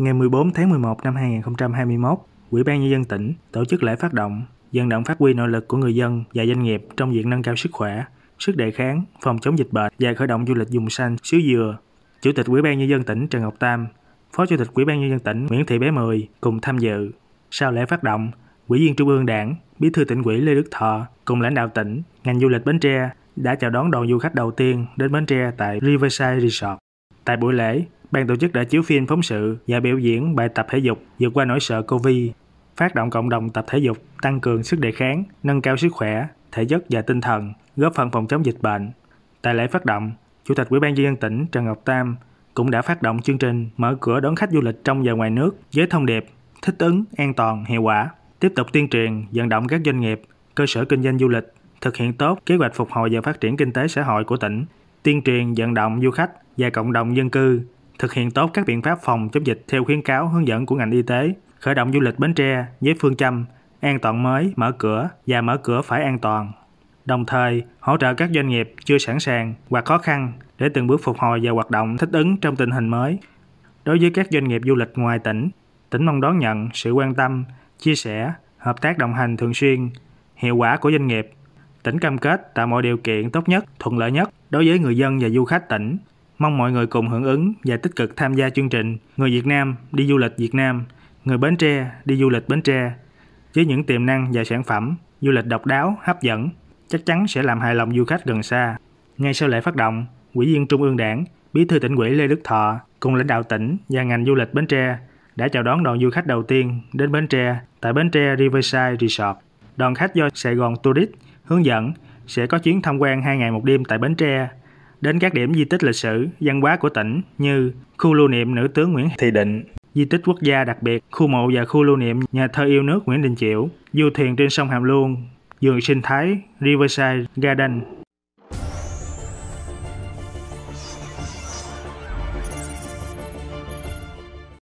Ngày 14 tháng 11 năm 2021, Ủy ban Nhân dân tỉnh tổ chức lễ phát động, dân động phát huy nội lực của người dân và doanh nghiệp trong việc nâng cao sức khỏe, sức đề kháng, phòng chống dịch bệnh và khởi động du lịch vùng xanh xứ dừa. Chủ tịch Ủy ban Nhân dân tỉnh Trần Ngọc Tam, Phó Chủ tịch Ủy ban Nhân dân tỉnh Nguyễn Thị Bé Mười cùng tham dự. Sau lễ phát động, Ủy viên Trung ương Đảng, Bí thư tỉnh ủy Lê Đức Thọ cùng lãnh đạo tỉnh, ngành du lịch Bến Tre đã chào đón đoàn du khách đầu tiên đến Bến Tre tại Riverside Resort. Tại buổi lễ, Ban tổ chức đã chiếu phim phóng sự và biểu diễn bài tập thể dục vượt qua nỗi sợ Covid, phát động cộng đồng tập thể dục, tăng cường sức đề kháng, nâng cao sức khỏe, thể chất và tinh thần, góp phần phòng chống dịch bệnh. Tại lễ phát động, Chủ tịch Ủy ban nhân dân tỉnh Trần Ngọc Tam cũng đã phát động chương trình mở cửa đón khách du lịch trong và ngoài nước với thông điệp thích ứng, an toàn, hiệu quả. Tiếp tục tuyên truyền, vận động các doanh nghiệp, cơ sở kinh doanh du lịch thực hiện tốt kế hoạch phục hồi và phát triển kinh tế xã hội của tỉnh, tuyên truyền vận động du khách và cộng đồng dân cư thực hiện tốt các biện pháp phòng chống dịch theo khuyến cáo hướng dẫn của ngành y tế, khởi động du lịch Bến Tre với phương châm an toàn mới, mở cửa và mở cửa phải an toàn. Đồng thời, hỗ trợ các doanh nghiệp chưa sẵn sàng hoặc khó khăn để từng bước phục hồi và hoạt động thích ứng trong tình hình mới. Đối với các doanh nghiệp du lịch ngoài tỉnh, tỉnh mong đón nhận sự quan tâm, chia sẻ, hợp tác đồng hành thường xuyên, hiệu quả của doanh nghiệp. Tỉnh cam kết tạo mọi điều kiện tốt nhất, thuận lợi nhất đối với người dân và du khách tỉnh Mong mọi người cùng hưởng ứng và tích cực tham gia chương trình Người Việt Nam đi du lịch Việt Nam, Người Bến Tre đi du lịch Bến Tre với những tiềm năng và sản phẩm du lịch độc đáo, hấp dẫn, chắc chắn sẽ làm hài lòng du khách gần xa. Ngay sau lễ phát động, quỹ viên Trung ương Đảng, Bí thư tỉnh ủy Lê Đức Thọ cùng lãnh đạo tỉnh và ngành du lịch Bến Tre đã chào đón đoàn du khách đầu tiên đến Bến Tre tại Bến Tre Riverside Resort. Đoàn khách do Sài Gòn Tourist hướng dẫn sẽ có chuyến tham quan 2 ngày một đêm tại Bến Tre đến các điểm di tích lịch sử, văn hóa của tỉnh như khu lưu niệm nữ tướng Nguyễn Thị Định, di tích quốc gia đặc biệt, khu mộ và khu lưu niệm nhà thơ yêu nước Nguyễn Đình Chiểu, du thuyền trên sông Hàm Luông, vườn sinh thái Riverside Garden,